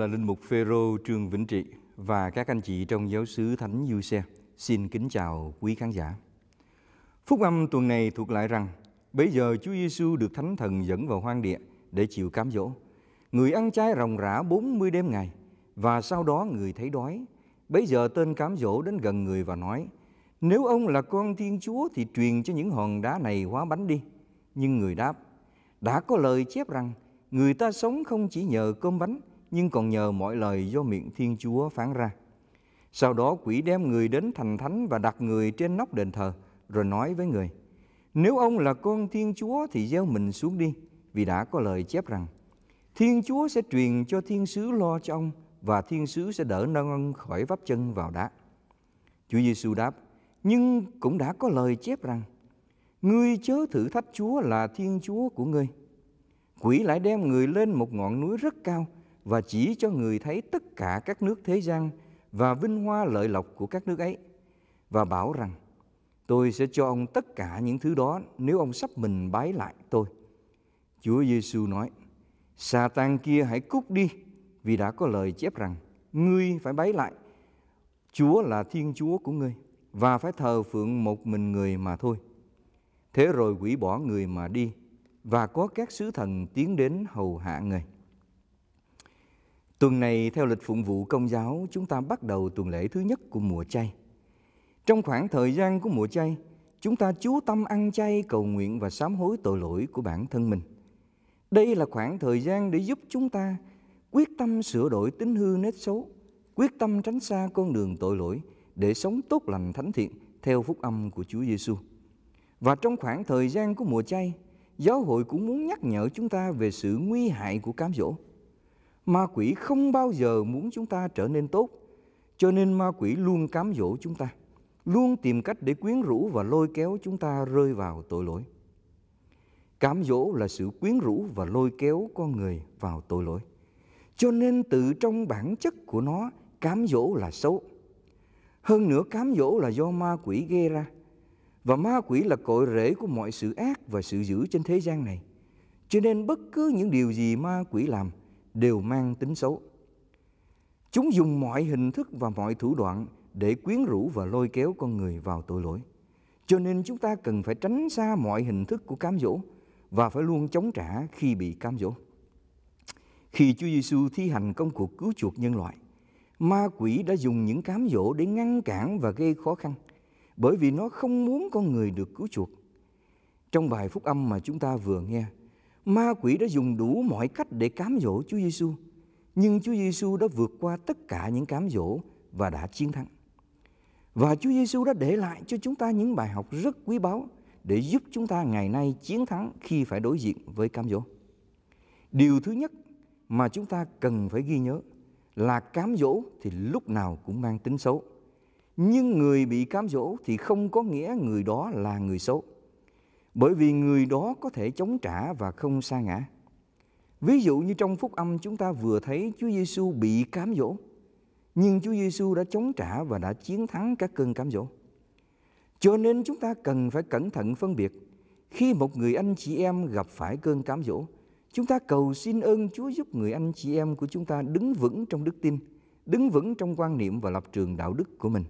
là Linh Mục Phêrô Trương Vĩnh Trị và các anh chị trong giáo xứ Thánh Du Xe. Xin kính chào quý khán giả. Phúc âm tuần này thuộc lại rằng, bây giờ Chúa Giêsu được Thánh Thần dẫn vào hoang địa để chịu cám dỗ. Người ăn chay ròng rã 40 đêm ngày và sau đó người thấy đói. Bây giờ tên cám dỗ đến gần người và nói, nếu ông là con Thiên Chúa thì truyền cho những hòn đá này hóa bánh đi. Nhưng người đáp, đã có lời chép rằng, người ta sống không chỉ nhờ cơm bánh nhưng còn nhờ mọi lời do miệng Thiên Chúa phán ra. Sau đó quỷ đem người đến thành thánh và đặt người trên nóc đền thờ, rồi nói với người, Nếu ông là con Thiên Chúa thì gieo mình xuống đi, vì đã có lời chép rằng, Thiên Chúa sẽ truyền cho thiên sứ lo cho ông, và thiên sứ sẽ đỡ nâng ông khỏi vấp chân vào đá. Chúa Giêsu đáp, nhưng cũng đã có lời chép rằng, Ngươi chớ thử thách Chúa là Thiên Chúa của ngươi. Quỷ lại đem người lên một ngọn núi rất cao, và chỉ cho người thấy tất cả các nước thế gian và vinh hoa lợi lộc của các nước ấy và bảo rằng tôi sẽ cho ông tất cả những thứ đó nếu ông sắp mình bái lại tôi. Chúa Giêsu nói: Sa tan kia hãy cút đi vì đã có lời chép rằng ngươi phải bái lại Chúa là Thiên Chúa của ngươi và phải thờ phượng một mình người mà thôi. Thế rồi quỷ bỏ người mà đi và có các sứ thần tiến đến hầu hạ người. Tuần này theo lịch phụng vụ công giáo, chúng ta bắt đầu tuần lễ thứ nhất của mùa chay. Trong khoảng thời gian của mùa chay, chúng ta chú tâm ăn chay cầu nguyện và sám hối tội lỗi của bản thân mình. Đây là khoảng thời gian để giúp chúng ta quyết tâm sửa đổi tính hư nết xấu, quyết tâm tránh xa con đường tội lỗi để sống tốt lành thánh thiện theo phúc âm của Chúa Giêsu. Và trong khoảng thời gian của mùa chay, giáo hội cũng muốn nhắc nhở chúng ta về sự nguy hại của cám dỗ Ma quỷ không bao giờ muốn chúng ta trở nên tốt, cho nên ma quỷ luôn cám dỗ chúng ta, luôn tìm cách để quyến rũ và lôi kéo chúng ta rơi vào tội lỗi. Cám dỗ là sự quyến rũ và lôi kéo con người vào tội lỗi. Cho nên tự trong bản chất của nó, cám dỗ là xấu. Hơn nữa cám dỗ là do ma quỷ gây ra. Và ma quỷ là cội rễ của mọi sự ác và sự dữ trên thế gian này. Cho nên bất cứ những điều gì ma quỷ làm đều mang tính xấu. Chúng dùng mọi hình thức và mọi thủ đoạn để quyến rũ và lôi kéo con người vào tội lỗi. Cho nên chúng ta cần phải tránh xa mọi hình thức của cám dỗ và phải luôn chống trả khi bị cám dỗ. Khi Chúa Giêsu thi hành công cuộc cứu chuộc nhân loại, ma quỷ đã dùng những cám dỗ để ngăn cản và gây khó khăn, bởi vì nó không muốn con người được cứu chuộc. Trong bài phúc âm mà chúng ta vừa nghe, Ma quỷ đã dùng đủ mọi cách để cám dỗ Chúa Giêsu, nhưng Chúa Giêsu đã vượt qua tất cả những cám dỗ và đã chiến thắng. Và Chúa Giêsu đã để lại cho chúng ta những bài học rất quý báu để giúp chúng ta ngày nay chiến thắng khi phải đối diện với cám dỗ. Điều thứ nhất mà chúng ta cần phải ghi nhớ là cám dỗ thì lúc nào cũng mang tính xấu. Nhưng người bị cám dỗ thì không có nghĩa người đó là người xấu bởi vì người đó có thể chống trả và không sa ngã. Ví dụ như trong phúc âm chúng ta vừa thấy Chúa Giêsu bị cám dỗ, nhưng Chúa Giêsu đã chống trả và đã chiến thắng các cơn cám dỗ. Cho nên chúng ta cần phải cẩn thận phân biệt khi một người anh chị em gặp phải cơn cám dỗ, chúng ta cầu xin ơn Chúa giúp người anh chị em của chúng ta đứng vững trong đức tin, đứng vững trong quan niệm và lập trường đạo đức của mình.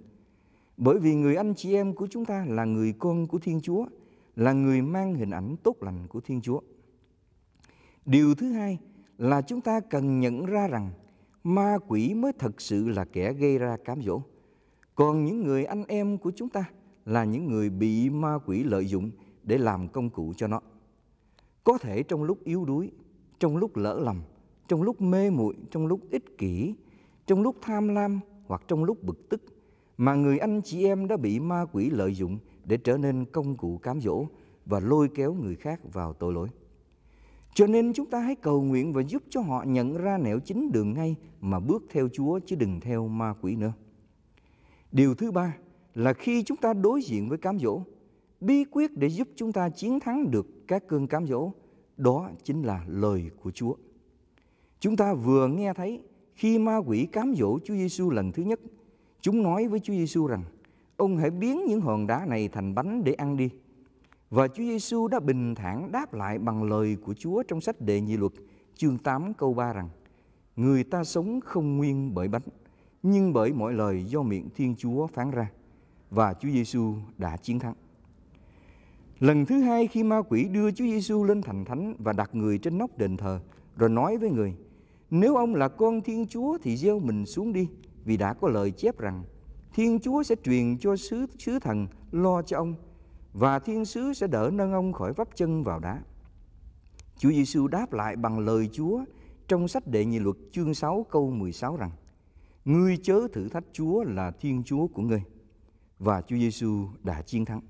Bởi vì người anh chị em của chúng ta là người con của Thiên Chúa – là người mang hình ảnh tốt lành của Thiên Chúa. Điều thứ hai là chúng ta cần nhận ra rằng ma quỷ mới thật sự là kẻ gây ra cám dỗ. Còn những người anh em của chúng ta là những người bị ma quỷ lợi dụng để làm công cụ cho nó. Có thể trong lúc yếu đuối, trong lúc lỡ lầm, trong lúc mê muội, trong lúc ích kỷ, trong lúc tham lam hoặc trong lúc bực tức mà người anh chị em đã bị ma quỷ lợi dụng để trở nên công cụ cám dỗ và lôi kéo người khác vào tội lỗi. Cho nên chúng ta hãy cầu nguyện và giúp cho họ nhận ra nẻo chính đường ngay mà bước theo Chúa chứ đừng theo ma quỷ nữa. Điều thứ ba là khi chúng ta đối diện với cám dỗ, bí quyết để giúp chúng ta chiến thắng được các cơn cám dỗ đó chính là lời của Chúa. Chúng ta vừa nghe thấy khi ma quỷ cám dỗ Chúa Giêsu lần thứ nhất – Chúng nói với Chúa Giêsu rằng, ông hãy biến những hòn đá này thành bánh để ăn đi. Và Chúa Giêsu đã bình thản đáp lại bằng lời của Chúa trong sách Đệ Nhị Luật, chương 8 câu 3 rằng: Người ta sống không nguyên bởi bánh, nhưng bởi mọi lời do miệng Thiên Chúa phán ra. Và Chúa Giêsu đã chiến thắng. Lần thứ hai khi ma quỷ đưa Chúa Giêsu lên thành thánh và đặt người trên nóc đền thờ, rồi nói với người: Nếu ông là con Thiên Chúa thì gieo mình xuống đi, vì đã có lời chép rằng Thiên Chúa sẽ truyền cho sứ sứ thần lo cho ông và thiên sứ sẽ đỡ nâng ông khỏi vấp chân vào đá. Chúa Giêsu đáp lại bằng lời Chúa trong sách Đệ Nhị Luật chương 6 câu 16 rằng: Ngươi chớ thử thách Chúa là Thiên Chúa của ngươi. Và Chúa Giêsu đã chiến thắng.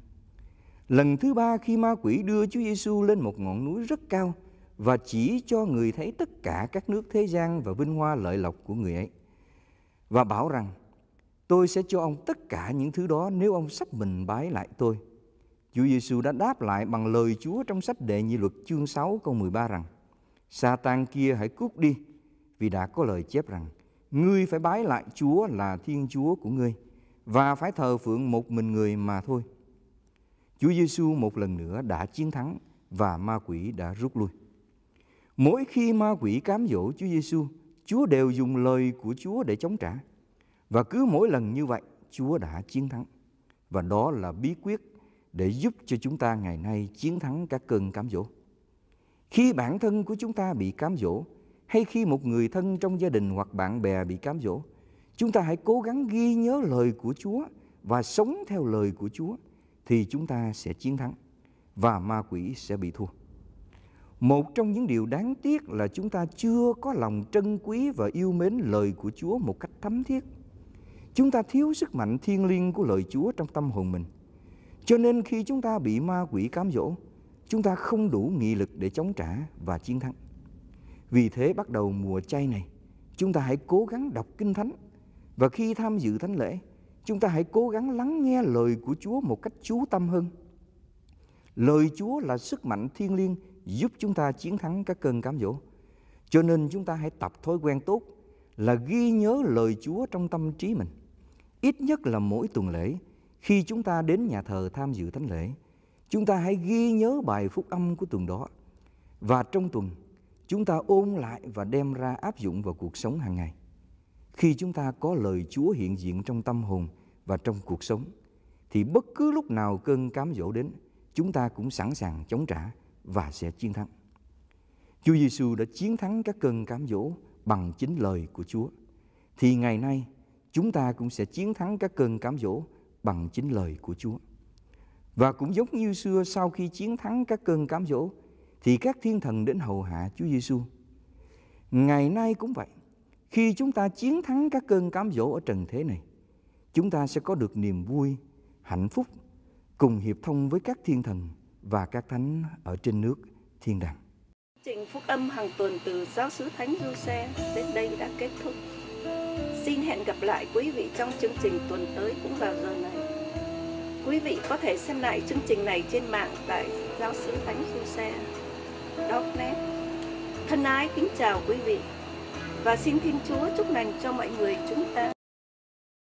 Lần thứ ba khi ma quỷ đưa Chúa Giêsu lên một ngọn núi rất cao và chỉ cho người thấy tất cả các nước thế gian và vinh hoa lợi lộc của người ấy và bảo rằng tôi sẽ cho ông tất cả những thứ đó nếu ông sắp mình bái lại tôi. Chúa Giêsu đã đáp lại bằng lời Chúa trong sách Đệ Nhị Luật chương 6 câu 13 rằng: Satan kia hãy cút đi, vì đã có lời chép rằng: Ngươi phải bái lại Chúa là Thiên Chúa của ngươi và phải thờ phượng một mình người mà thôi. Chúa Giêsu một lần nữa đã chiến thắng và ma quỷ đã rút lui. Mỗi khi ma quỷ cám dỗ Chúa Giêsu, Chúa đều dùng lời của Chúa để chống trả. Và cứ mỗi lần như vậy, Chúa đã chiến thắng. Và đó là bí quyết để giúp cho chúng ta ngày nay chiến thắng các cơn cám dỗ. Khi bản thân của chúng ta bị cám dỗ, hay khi một người thân trong gia đình hoặc bạn bè bị cám dỗ, chúng ta hãy cố gắng ghi nhớ lời của Chúa và sống theo lời của Chúa thì chúng ta sẽ chiến thắng và ma quỷ sẽ bị thua. Một trong những điều đáng tiếc là chúng ta chưa có lòng trân quý và yêu mến lời của Chúa một cách thấm thiết. Chúng ta thiếu sức mạnh thiêng liêng của lời Chúa trong tâm hồn mình. Cho nên khi chúng ta bị ma quỷ cám dỗ, chúng ta không đủ nghị lực để chống trả và chiến thắng. Vì thế bắt đầu mùa chay này, chúng ta hãy cố gắng đọc Kinh Thánh và khi tham dự Thánh lễ, chúng ta hãy cố gắng lắng nghe lời của Chúa một cách chú tâm hơn. Lời Chúa là sức mạnh thiêng liêng giúp chúng ta chiến thắng các cơn cám dỗ. Cho nên chúng ta hãy tập thói quen tốt là ghi nhớ lời Chúa trong tâm trí mình. Ít nhất là mỗi tuần lễ, khi chúng ta đến nhà thờ tham dự thánh lễ, chúng ta hãy ghi nhớ bài phúc âm của tuần đó. Và trong tuần, chúng ta ôn lại và đem ra áp dụng vào cuộc sống hàng ngày. Khi chúng ta có lời Chúa hiện diện trong tâm hồn và trong cuộc sống, thì bất cứ lúc nào cơn cám dỗ đến, chúng ta cũng sẵn sàng chống trả và sẽ chiến thắng. Chúa Giêsu đã chiến thắng các cơn cám dỗ bằng chính lời của Chúa. Thì ngày nay chúng ta cũng sẽ chiến thắng các cơn cám dỗ bằng chính lời của Chúa. Và cũng giống như xưa sau khi chiến thắng các cơn cám dỗ thì các thiên thần đến hầu hạ Chúa Giêsu. Ngày nay cũng vậy. Khi chúng ta chiến thắng các cơn cám dỗ ở trần thế này, chúng ta sẽ có được niềm vui, hạnh phúc cùng hiệp thông với các thiên thần và các thánh ở trên nước thiên đàng. Trình phúc âm hàng tuần từ giáo sứ Thánh Giuse đến đây đã kết thúc. Xin hẹn gặp lại quý vị trong chương trình tuần tới cũng vào giờ này. Quý vị có thể xem lại chương trình này trên mạng tại giáo sứ Thánh Giuse. .net. Thân ái kính chào quý vị và xin Thiên Chúa chúc lành cho mọi người chúng ta.